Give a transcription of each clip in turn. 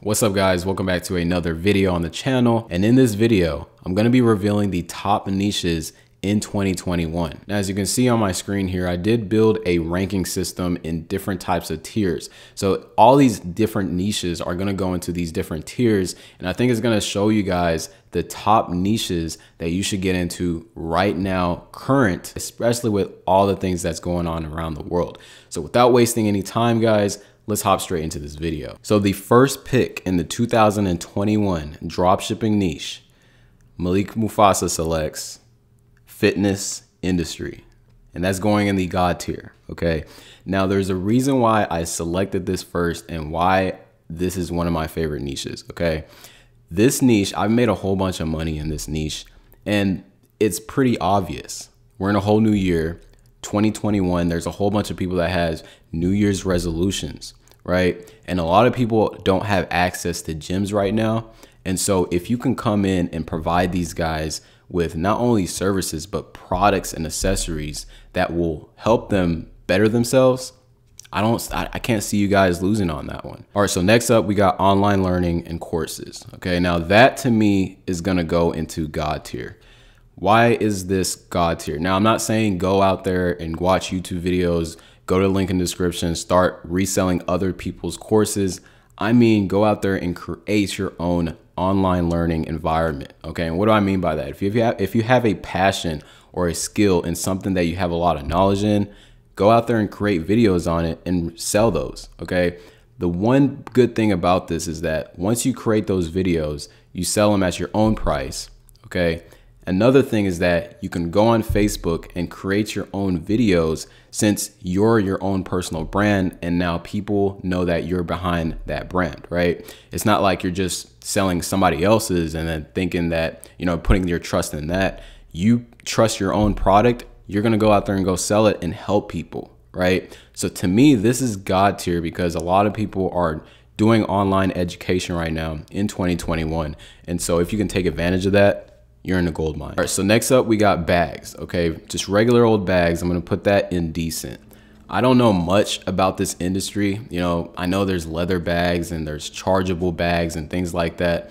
What's up guys, welcome back to another video on the channel. And in this video, I'm gonna be revealing the top niches in 2021. Now, as you can see on my screen here, I did build a ranking system in different types of tiers. So all these different niches are gonna go into these different tiers. And I think it's gonna show you guys the top niches that you should get into right now, current, especially with all the things that's going on around the world. So without wasting any time, guys, Let's hop straight into this video. So the first pick in the 2021 dropshipping niche, Malik Mufasa selects fitness industry. And that's going in the God tier, okay? Now there's a reason why I selected this first and why this is one of my favorite niches, okay? This niche, I've made a whole bunch of money in this niche and it's pretty obvious. We're in a whole new year, 2021. There's a whole bunch of people that has New Year's resolutions right? And a lot of people don't have access to gyms right now. And so if you can come in and provide these guys with not only services, but products and accessories that will help them better themselves, I don't I, can't see you guys losing on that one. All right, so next up we got online learning and courses. Okay, now that to me is gonna go into God tier. Why is this God tier? Now I'm not saying go out there and watch YouTube videos go to the link in the description, start reselling other people's courses. I mean, go out there and create your own online learning environment. Okay, and what do I mean by that? If you have if you have a passion or a skill in something that you have a lot of knowledge in, go out there and create videos on it and sell those. Okay. The one good thing about this is that once you create those videos, you sell them at your own price. Okay. Another thing is that you can go on Facebook and create your own videos since you're your own personal brand and now people know that you're behind that brand, right? It's not like you're just selling somebody else's and then thinking that, you know, putting your trust in that. You trust your own product, you're going to go out there and go sell it and help people, right? So to me, this is God tier because a lot of people are doing online education right now in 2021. And so if you can take advantage of that, you're in a gold mine. All right, so next up we got bags, okay? Just regular old bags. I'm gonna put that in decent. I don't know much about this industry. You know, I know there's leather bags and there's chargeable bags and things like that.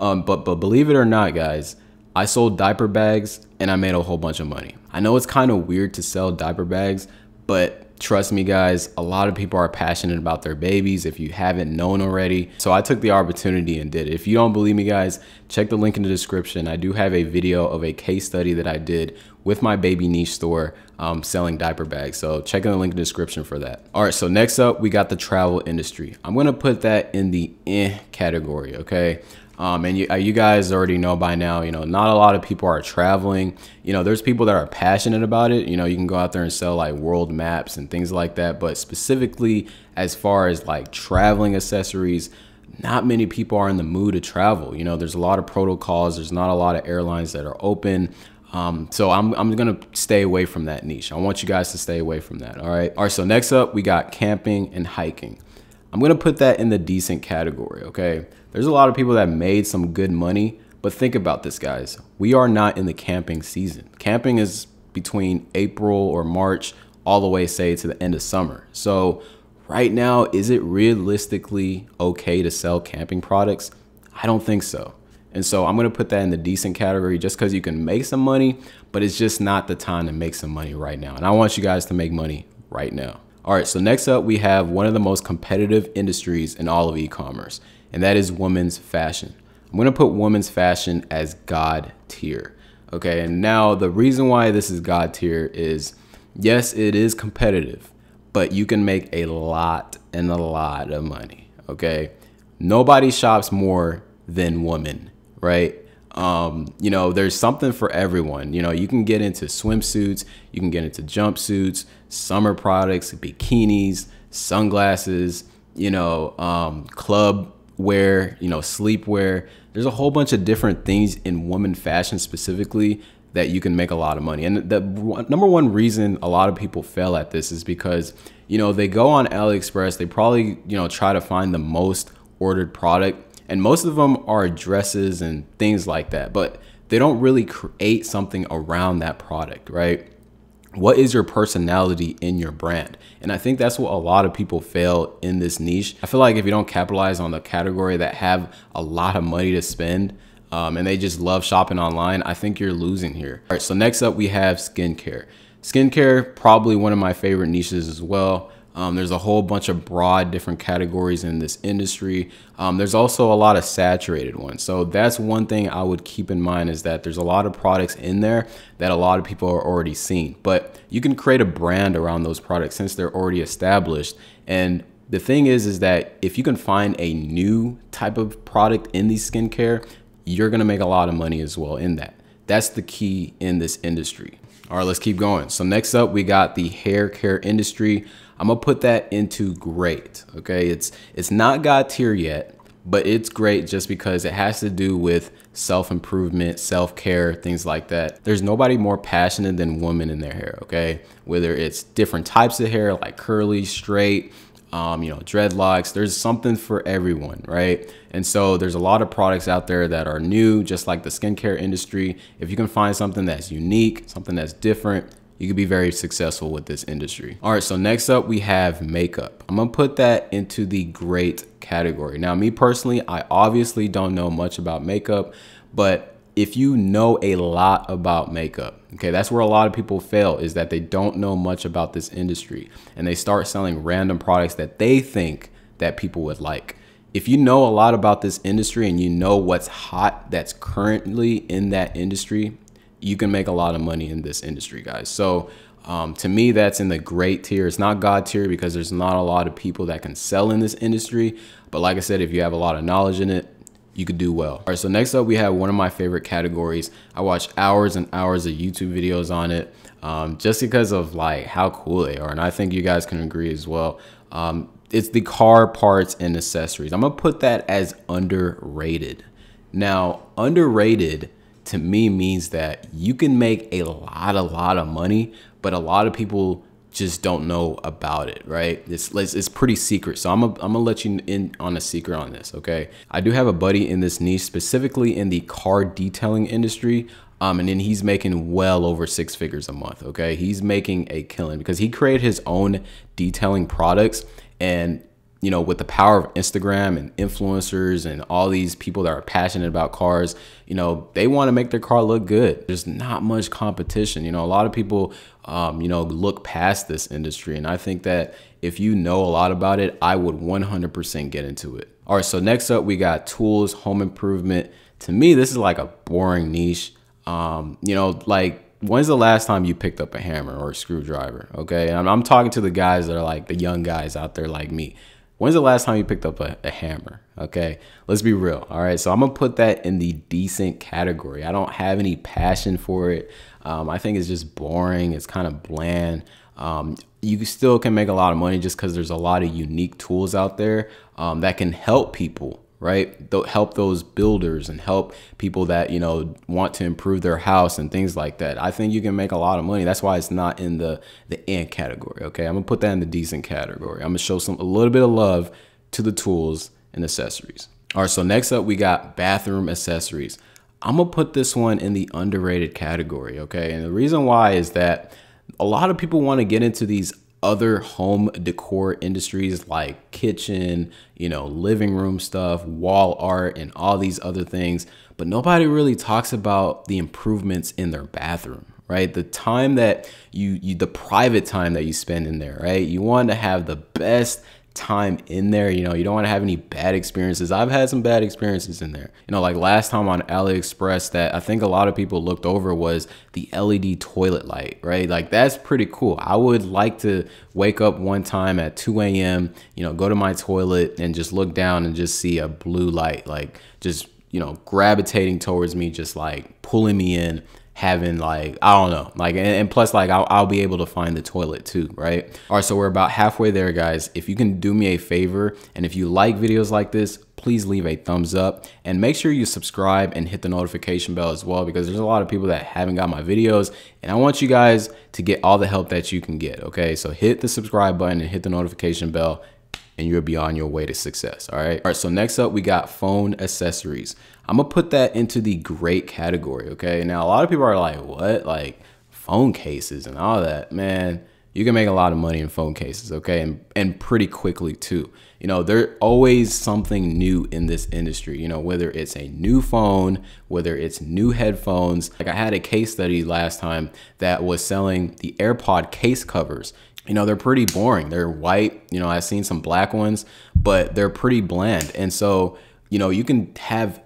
Um, but, but believe it or not, guys, I sold diaper bags and I made a whole bunch of money. I know it's kind of weird to sell diaper bags, but trust me, guys, a lot of people are passionate about their babies if you haven't known already. So I took the opportunity and did it. If you don't believe me, guys, check the link in the description. I do have a video of a case study that I did with my baby niche store um, selling diaper bags. So check in the link in the description for that. All right, so next up, we got the travel industry. I'm gonna put that in the eh category, okay? Um, and you, uh, you guys already know by now, you know, not a lot of people are traveling. You know, there's people that are passionate about it. You know, you can go out there and sell like world maps and things like that. But specifically, as far as like traveling accessories, not many people are in the mood to travel. You know, there's a lot of protocols, there's not a lot of airlines that are open. Um, so I'm, I'm gonna stay away from that niche. I want you guys to stay away from that. All right. All right. So next up, we got camping and hiking. I'm gonna put that in the decent category, okay? There's a lot of people that made some good money, but think about this, guys. We are not in the camping season. Camping is between April or March, all the way, say, to the end of summer. So, right now, is it realistically okay to sell camping products? I don't think so. And so I'm gonna put that in the decent category just because you can make some money, but it's just not the time to make some money right now. And I want you guys to make money right now. All right, so next up, we have one of the most competitive industries in all of e-commerce, and that is women's fashion. I'm gonna put women's fashion as God tier. Okay, and now the reason why this is God tier is, yes, it is competitive, but you can make a lot and a lot of money. Okay, nobody shops more than women, right? Um, you know, there's something for everyone. You know, you can get into swimsuits, you can get into jumpsuits, summer products, bikinis, sunglasses, you know, um, club wear, you know, sleepwear. There's a whole bunch of different things in woman fashion specifically that you can make a lot of money. And the number one reason a lot of people fail at this is because, you know, they go on AliExpress, they probably, you know, try to find the most ordered product. And most of them are dresses and things like that, but they don't really create something around that product, right? what is your personality in your brand? And I think that's what a lot of people fail in this niche. I feel like if you don't capitalize on the category that have a lot of money to spend, um, and they just love shopping online, I think you're losing here. All right, so next up we have skincare. Skincare, probably one of my favorite niches as well. Um, there's a whole bunch of broad different categories in this industry. Um, there's also a lot of saturated ones. So that's one thing I would keep in mind is that there's a lot of products in there that a lot of people are already seeing, but you can create a brand around those products since they're already established. And the thing is, is that if you can find a new type of product in the skincare, you're going to make a lot of money as well in that. That's the key in this industry. All right, let's keep going. So next up, we got the hair care industry. I'm gonna put that into great. Okay, it's it's not God tier yet, but it's great just because it has to do with self improvement, self care, things like that. There's nobody more passionate than women in their hair. Okay, whether it's different types of hair like curly, straight. Um, you know, dreadlocks, there's something for everyone, right? And so there's a lot of products out there that are new, just like the skincare industry. If you can find something that's unique, something that's different, you could be very successful with this industry. All right, so next up we have makeup. I'm gonna put that into the great category. Now, me personally, I obviously don't know much about makeup, but if you know a lot about makeup, okay, that's where a lot of people fail is that they don't know much about this industry and they start selling random products that they think that people would like if you know a lot about this industry and you know what's hot that's currently in that industry, you can make a lot of money in this industry, guys. So um, to me, that's in the great tier. It's not God tier because there's not a lot of people that can sell in this industry. But like I said, if you have a lot of knowledge in it, you could do well. All right, so next up, we have one of my favorite categories. I watch hours and hours of YouTube videos on it um, just because of like how cool they are. And I think you guys can agree as well. Um, it's the car parts and accessories. I'm gonna put that as underrated. Now, underrated to me means that you can make a lot, a lot of money, but a lot of people just don't know about it, right? It's it's pretty secret. So I'm a, I'm gonna let you in on a secret on this, okay? I do have a buddy in this niche, specifically in the car detailing industry. Um, and then he's making well over six figures a month. Okay, he's making a killing because he created his own detailing products, and you know, with the power of Instagram and influencers and all these people that are passionate about cars, you know, they want to make their car look good. There's not much competition. You know, a lot of people, um, you know, look past this industry. And I think that if you know a lot about it, I would 100% get into it. All right, so next up, we got tools, home improvement. To me, this is like a boring niche. Um, you know, like when's the last time you picked up a hammer or a screwdriver? Okay, I'm, I'm talking to the guys that are like the young guys out there like me. When's the last time you picked up a, a, hammer? Okay, let's be real. All right, so I'm gonna put that in the decent category. I don't have any passion for it. Um, I think it's just boring, it's kind of bland. Um, you still can make a lot of money just because there's a lot of unique tools out there um, that can help people right? help those builders and help people that, you know, want to improve their house and things like that. I think you can make a lot of money. That's why it's not in the the and category, okay? I'm going to put that in the decent category. I'm going to show some a little bit of love to the tools and accessories. All right, so next up we got bathroom accessories. I'm going to put this one in the underrated category, okay? And the reason why is that a lot of people want to get into these other home decor industries like kitchen, you know, living room stuff, wall art, and all these other things. But nobody really talks about the improvements in their bathroom right the time that you you the private time that you spend in there right you want to have the best time in there. You know, you don't want to have any bad experiences. I've had some bad experiences in there. You know, like last time on AliExpress that I think a lot of people looked over was the LED toilet light, right? Like that's pretty cool. I would like to wake up one time at 2 a.m., you know, go to my toilet and just look down and just see a blue light, like just, you know, gravitating towards me, just like pulling me in having like I don't know like and, and plus like I'll, I'll, be able to find the toilet too right all right so we're about halfway there guys if you can do me a favor and if you like videos like this please leave a thumbs up and make sure you subscribe and hit the notification bell as well because there's a lot of people that haven't got my videos and I want you guys to get all the help that you can get okay so hit the subscribe button and hit the notification bell and you'll be on your way to success. All right. All right. So next up, we got phone accessories. I'm going to put that into the great category. Okay. Now, a lot of people are like, what? Like phone cases and all that. Man, you can make a lot of money in phone cases, okay? And and pretty quickly too. You know, there's always something new in this industry, you know, whether it's a new phone, whether it's new headphones. Like I had a case study last time that was selling the AirPod case covers. You know, they're pretty boring. They're white, you know, I've seen some black ones, but they're pretty bland. And so you know, you can have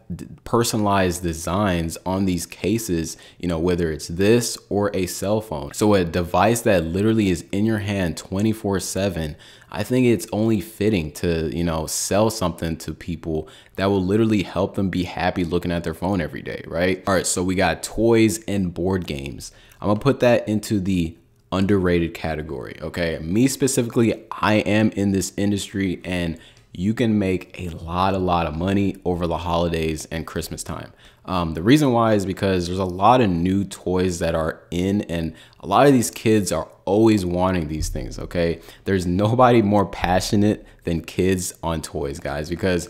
personalized designs on these cases, you know, whether it's this or a cell phone. So a device that literally is in your hand 24 seven, I think it's only fitting to, you know, sell something to people that will literally help them be happy looking at their phone every day, right? All right, so we got toys and board games. I'm gonna put that into the underrated category, okay? Me specifically, I am in this industry and you can make a lot, a lot of money over the holidays and Christmas time. Um, the reason why is because there's a lot of new toys that are in, and a lot of these kids are always wanting these things, okay? There's nobody more passionate than kids on toys, guys, because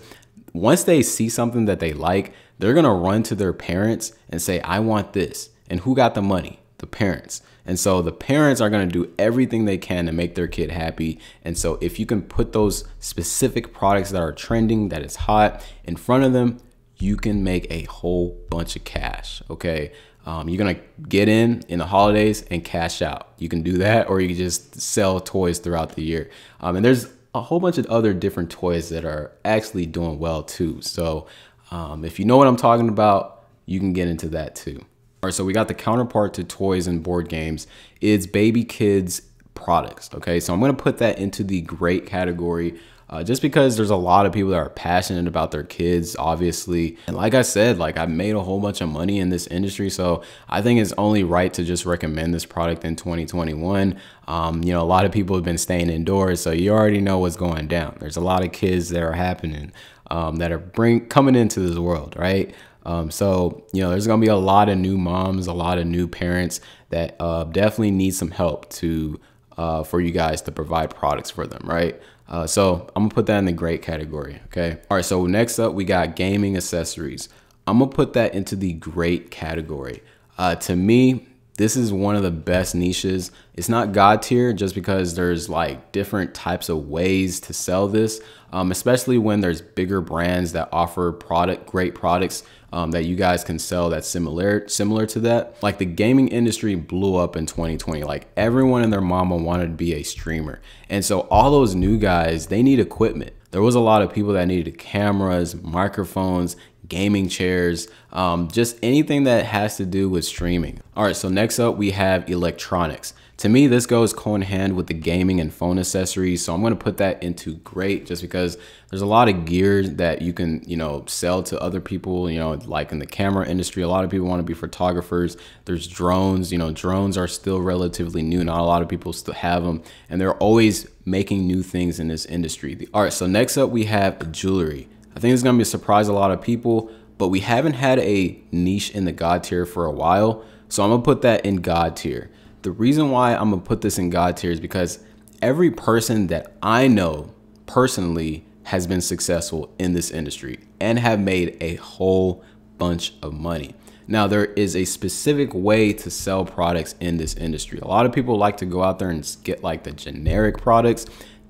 once they see something that they like, they're gonna run to their parents and say, I want this. And who got the money? the parents. And so the parents are going to do everything they can to make their kid happy. And so if you can put those specific products that are trending, that is hot in front of them, you can make a whole bunch of cash. Okay. Um, you're going to get in in the holidays and cash out. You can do that, or you can just sell toys throughout the year. Um, and there's a whole bunch of other different toys that are actually doing well too. So um, if you know what I'm talking about, you can get into that too. All right, so we got the counterpart to toys and board games is baby kids products. Okay, so I'm going to put that into the great category uh, just because there's a lot of people that are passionate about their kids, obviously. And like I said, like I've made a whole bunch of money in this industry. So I think it's only right to just recommend this product in 2021. Um, you know, a lot of people have been staying indoors. So you already know what's going down. There's a lot of kids that are happening. Um, that are bring coming into this world, right? Um, so, you know, there's going to be a lot of new moms, a lot of new parents that uh, definitely need some help to uh, for you guys to provide products for them, right? Uh, so I'm gonna put that in the great category, okay? All right, so next up we got gaming accessories. I'm gonna put that into the great category. Uh, to me, this is one of the best niches. It's not God tier just because there's like different types of ways to sell this, um, especially when there's bigger brands that offer product, great products um, that you guys can sell that's similar similar to that. Like the gaming industry blew up in 2020. Like everyone and their mama wanted to be a streamer. And so all those new guys, they need equipment. There was a lot of people that needed cameras, microphones, gaming chairs, um, just anything that has to do with streaming. All right, so next up we have electronics. To me, this goes co in hand with the gaming and phone accessories. So I'm going to put that into great just because there's a lot of gear that you can, you know, sell to other people, you know, like in the camera industry, a lot of people want to be photographers. There's drones, you know, drones are still relatively new. Not a lot of people still have them and they're always making new things in this industry. All right. So next up we have jewelry. I think it's going to be a surprise a lot of people, but we haven't had a niche in the God tier for a while. So I'm going to put that in God tier. The reason why I'm gonna put this in God tier is because every person that I know personally has been successful in this industry and have made a whole bunch of money. Now, there is a specific way to sell products in this industry. A lot of people like to go out there and get like the generic products.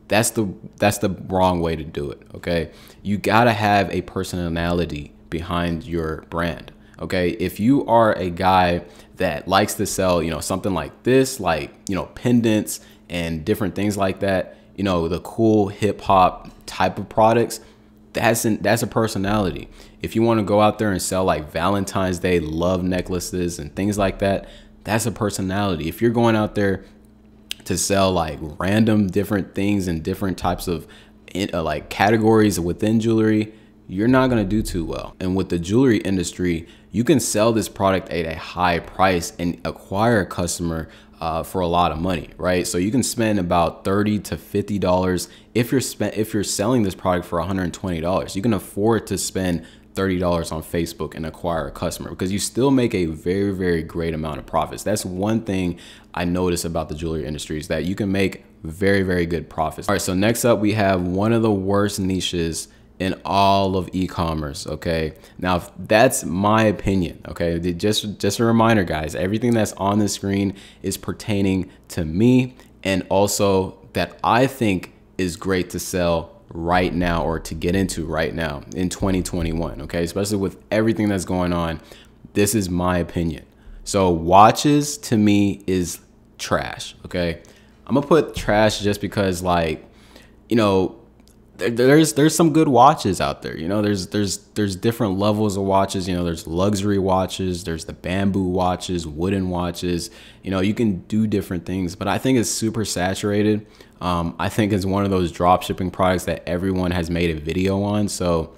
That's the that's the wrong way to do it, okay? You got to have a personality behind your brand, okay? If you are a guy that likes to sell, you know, something like this, like, you know, pendants and different things like that, you know, the cool hip hop type of products, that's an, that's a personality. If you want to go out there and sell like Valentine's Day love necklaces and things like that, that's a personality. If you're going out there to sell like random different things and different types of eh, uh, like categories within jewelry, you're not going to do too well. And with the jewelry industry, you can sell this product at a high price and acquire a customer uh, for a lot of money, right? So you can spend about thirty to fifty dollars if you're spent if you're selling this product for one hundred and twenty dollars. You can afford to spend $30 on Facebook and acquire a customer because you still make a very, very great amount of profits. That's one thing I notice about the jewelry industry is that you can make very, very good profits. All right, so next up we have one of the worst niches in all of e-commerce okay now that's my opinion okay just just a reminder guys everything that's on the screen is pertaining to me and also that i think is great to sell right now or to get into right now in 2021 okay especially with everything that's going on this is my opinion so watches to me is trash okay i'm gonna put trash just because like you know there's there's some good watches out there. You know, there's there's there's different levels of watches. You know, there's luxury watches, there's the bamboo watches, wooden watches. You know, you can do different things, but I think it's super saturated. Um, I think it's one of those drop shipping products that everyone has made a video on. So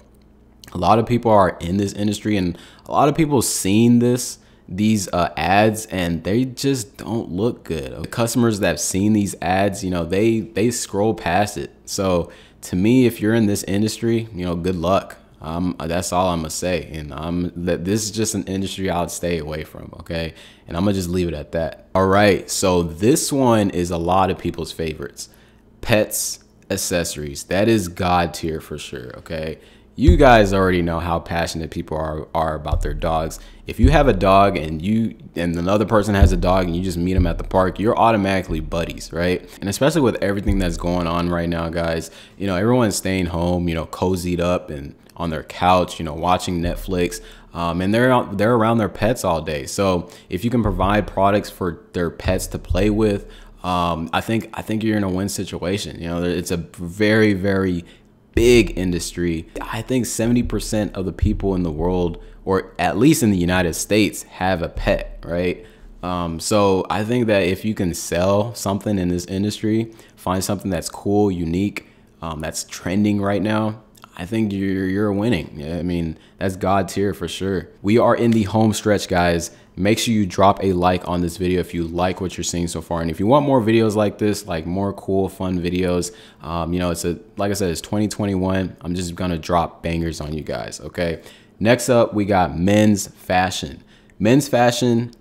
a lot of people are in this industry, and a lot of people seen this these uh, ads and they just don't look good. The customers that have seen these ads, you know, they they scroll past it. So to me, if you're in this industry, you know, good luck. Um, that's all I'm gonna say, and I'm um, that this is just an industry I will stay away from. Okay, and I'm gonna just leave it at that. All right, so this one is a lot of people's favorites, pets accessories. That is god tier for sure. Okay, you guys already know how passionate people are, are about their dogs. If you have a dog and you and another person has a dog and you just meet them at the park, you're automatically buddies, right? And especially with everything that's going on right now, guys, you know, everyone's staying home, you know, cozied up and on their couch, you know, watching Netflix. Um, and they're out, they're around their pets all day. So if you can provide products for their pets to play with, um, I think I think you're in a win situation. You know, it's a very very big industry. I think 70% of the people in the world, or at least in the United States, have a pet, right? Um, so I think that if you can sell something in this industry, find something that's cool, unique, um, that's trending right now, I think you're you're winning. Yeah, I mean that's God tier for sure. We are in the home stretch, guys make sure you drop a like on this video if you like what you're seeing so far. And if you want more videos like this, like more cool, fun videos, um, you know, it's a, like I said, it's 2021. I'm just gonna drop bangers on you guys, okay? Next up, we got men's fashion. Men's fashion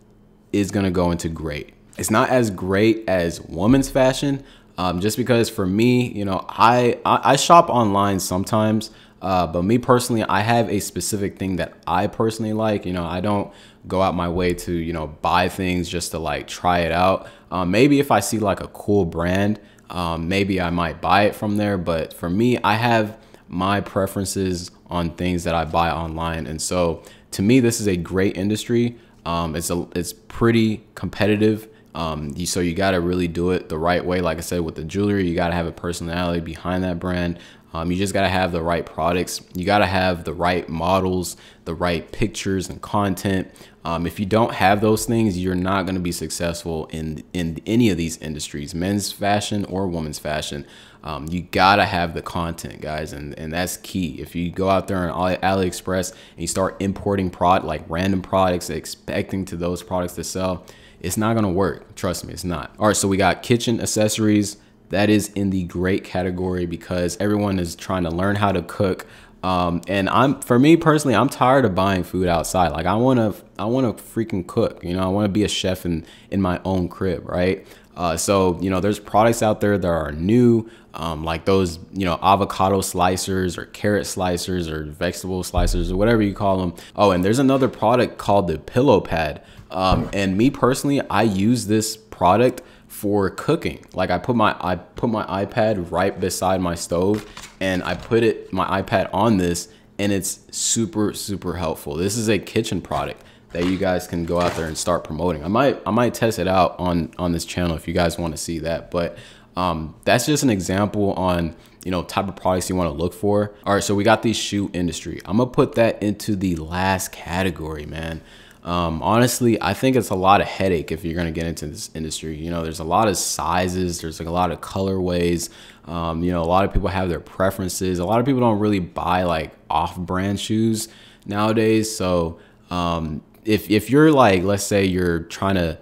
is gonna go into great. It's not as great as women's fashion, um, just because for me, you know, I, I, I shop online sometimes, uh, but me personally, I have a specific thing that I personally like. You know, I don't go out my way to, you know, buy things just to like try it out. Um, maybe if I see like a cool brand, um, maybe I might buy it from there. But for me, I have my preferences on things that I buy online. And so to me, this is a great industry. Um, it's, a, it's pretty competitive. Um, you, so you got to really do it the right way. Like I said, with the jewelry, you got to have a personality behind that brand. Um, you just got to have the right products. You got to have the right models, the right pictures and content. Um, if you don't have those things, you're not going to be successful in in any of these industries, men's fashion or women's fashion. Um, you gotta have the content, guys, and and that's key. If you go out there on AliExpress and you start importing prod like random products, expecting to those products to sell, it's not gonna work. Trust me, it's not. All right, so we got kitchen accessories that is in the great category because everyone is trying to learn how to cook. Um, and I'm for me personally, I'm tired of buying food outside. Like I wanna, I wanna freaking cook. You know, I wanna be a chef in in my own crib, right? Uh, so you know, there's products out there that are new, um, like those you know avocado slicers or carrot slicers or vegetable slicers or whatever you call them. Oh, and there's another product called the Pillow Pad. Um, and me personally, I use this product for cooking. Like I put my I put my iPad right beside my stove and I put it my iPad on this and it's super super helpful. This is a kitchen product that you guys can go out there and start promoting. I might I might test it out on on this channel if you guys want to see that, but um, that's just an example on you know type of products you want to look for. All right, so we got the shoe industry. I'm gonna put that into the last category, man. Um, honestly, I think it's a lot of headache if you're going to get into this industry. You know, there's a lot of sizes, there's like a lot of colorways. Um, you know, a lot of people have their preferences. A lot of people don't really buy like off brand shoes nowadays. So, um, if, if you're like, let's say you're trying to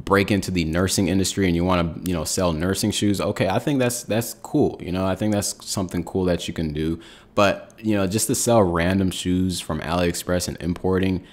break into the nursing industry and you want to you know sell nursing shoes okay i think that's that's cool you know i think that's something cool that you can do but you know just to sell random shoes from aliexpress and importing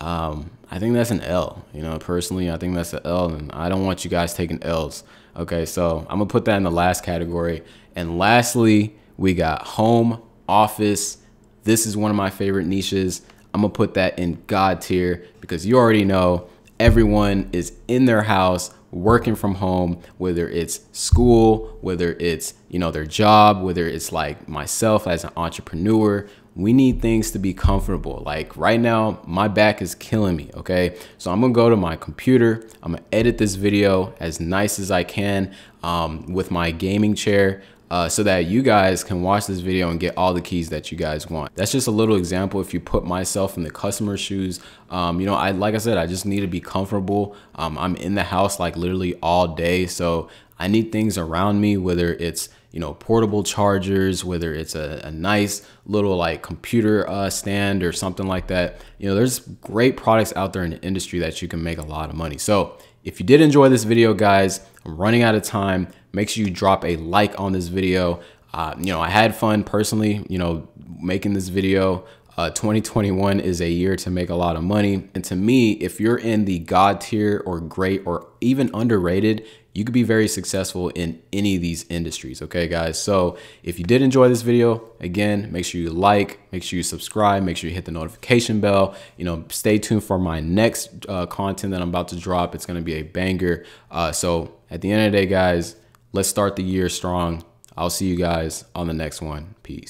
um, I think that's an L. You know, personally, I think that's an L, and I don't want you guys taking L's. Okay, so I'm gonna put that in the last category. And lastly, we got home office. This is one of my favorite niches. I'm gonna put that in God tier because you already know everyone is in their house working from home, whether it's school, whether it's, you know, their job, whether it's like myself as an entrepreneur, we need things to be comfortable. Like right now, my back is killing me, okay? So I'm gonna go to my computer, I'm gonna edit this video as nice as I can um, with my gaming chair. Uh, so that you guys can watch this video and get all the keys that you guys want. That's just a little example. If you put myself in the customer shoes, um, you know, I like I said, I just need to be comfortable. Um, I'm in the house like literally all day, so I need things around me, whether it's you know portable chargers whether it's a, a nice little like computer uh, stand or something like that you know there's great products out there in the industry that you can make a lot of money so if you did enjoy this video guys i'm running out of time make sure you drop a like on this video uh, you know i had fun personally you know making this video uh, 2021 is a year to make a lot of money. And to me, if you're in the God tier or great or even underrated, you could be very successful in any of these industries. Okay, guys. So if you did enjoy this video, again, make sure you like, make sure you subscribe, make sure you hit the notification bell. You know, stay tuned for my next uh, content that I'm about to drop. It's going to be a banger. Uh, so at the end of the day, guys, let's start the year strong. I'll see you guys on the next one. Peace.